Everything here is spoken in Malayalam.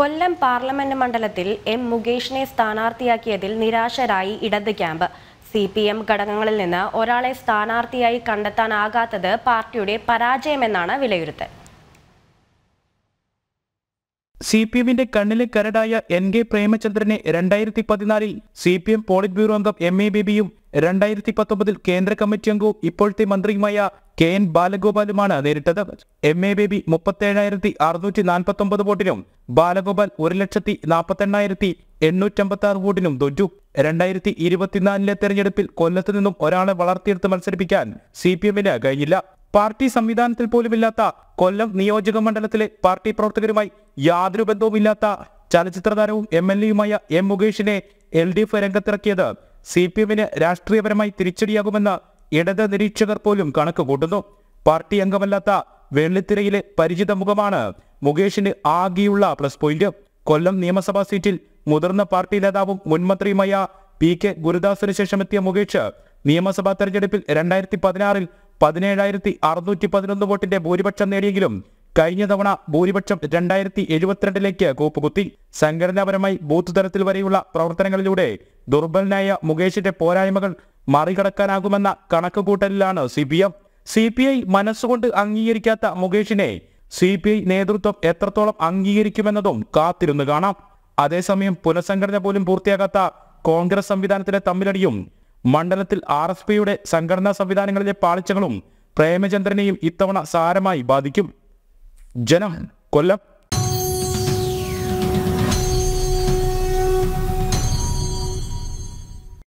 കൊല്ലം പാർലമെന്റ് മണ്ഡലത്തിൽ എം മുകേഷിനെ സ്ഥാനാർത്ഥിയാക്കിയതിൽ നിരാശരായി ഇടത് ക്യാമ്പ് സി പി എം ഘടകങ്ങളിൽ നിന്ന് ഒരാളെ സ്ഥാനാർത്ഥിയായി കണ്ടെത്താനാകാത്തത് പാർട്ടിയുടെ പരാജയമെന്നാണ് വിലയിരുത്തൽ സി പി എമ്മിന്റെ കണ്ണിലെ കരടായ എൻ കെ പ്രേമചന്ദ്രനെ രണ്ടായിരത്തി പതിനാലിൽ C P M politburo അംഗം എം എ ബേബിയും രണ്ടായിരത്തി പത്തൊമ്പതിൽ കേന്ദ്ര കമ്മിറ്റി അംഗവും ഇപ്പോഴത്തെ മന്ത്രിയുമായ കെ എൻ ബാലഗോപാലുമാണ് നേരിട്ടത് എം എ ബേബി മുപ്പത്തേഴായിരത്തി അറുന്നൂറ്റി ഒമ്പത് വോട്ടിനും ബാലഗോപാൽ ഒരു ലക്ഷത്തി നാൽപ്പത്തി എണ്ണായിരത്തി എണ്ണൂറ്റി അമ്പത്തി ആറ് വോട്ടിനും തോറ്റു രണ്ടായിരത്തി ഇരുപത്തിനാലിലെ തെരഞ്ഞെടുപ്പിൽ കൊല്ലത്ത് നിന്നും ഒരാളെ വളർത്തിയെടുത്ത് മത്സരിപ്പിക്കാൻ സി പി എമ്മിന് കഴിഞ്ഞില്ല പാർട്ടി സംവിധാനത്തിൽ പോലുമില്ലാത്ത കൊല്ലം നിയോജക മണ്ഡലത്തിലെ പാർട്ടി പ്രവർത്തകരുമായി യാതൊരു ബന്ധവുമില്ലാത്ത ചലച്ചിത്ര താരവും എം എൽ എയുമായ എം മുകേഷിനെ എൽ ഡി എഫ് രംഗത്തിറക്കിയത് സി പി എമ്മിന് രാഷ്ട്രീയപരമായി തിരിച്ചടിയാകുമെന്ന് ഇടത് നിരീക്ഷകർ പോലും കണക്ക് കൂട്ടുന്നു പാർട്ടി അംഗമല്ലാത്ത വെള്ളിത്തിരയിലെ പരിചിത മുഖമാണ് മുകേഷിന് ആകെയുള്ള പ്ലസ് പോയിന്റ് കൊല്ലം നിയമസഭാ സീറ്റിൽ മുതിർന്ന പാർട്ടി നേതാവും മുൻമന്ത്രിയുമായ പി കെ ഗുരുദാസിന് ശേഷം എത്തിയ മുകേഷ് നിയമസഭാ തെരഞ്ഞെടുപ്പിൽ രണ്ടായിരത്തി പതിനാറിൽ പതിനേഴായിരത്തി അറുന്നൂറ്റി പതിനൊന്ന് വോട്ടിന്റെ ഭൂരിപക്ഷം നേടിയെങ്കിലും കഴിഞ്ഞ തവണ ഭൂരിപക്ഷം രണ്ടായിരത്തി എഴുപത്തിരണ്ടിലേക്ക് കൂപ്പുകുത്തി സംഘടനാപരമായി ബൂത്ത് തലത്തിൽ വരെയുള്ള പ്രവർത്തനങ്ങളിലൂടെ ദുർബലനായ മുകേഷിന്റെ പോരായ്മകൾ മറികടക്കാനാകുമെന്ന കണക്കുകൂട്ടലിലാണ് C P M C P I മനസ്സുകൊണ്ട് അംഗീകരിക്കാത്ത മുകേഷിനെ സി പി ഐ നേതൃത്വം എത്രത്തോളം അംഗീകരിക്കുമെന്നതും കാത്തിരുന്നു കാണാം അതേസമയം പുനഃസംഘടന പോലും പൂർത്തിയാകാത്ത കോൺഗ്രസ് സംവിധാനത്തിലെ തമ്മിലടിയും മണ്ഡലത്തിൽ ആർ എസ് പിയുടെ സംഘടനാ സംവിധാനങ്ങളിലെ പാളിച്ചകളും പ്രേമചന്ദ്രനെയും ഇത്തവണ സാരമായി ബാധിക്കും ജനം കൊല്ലം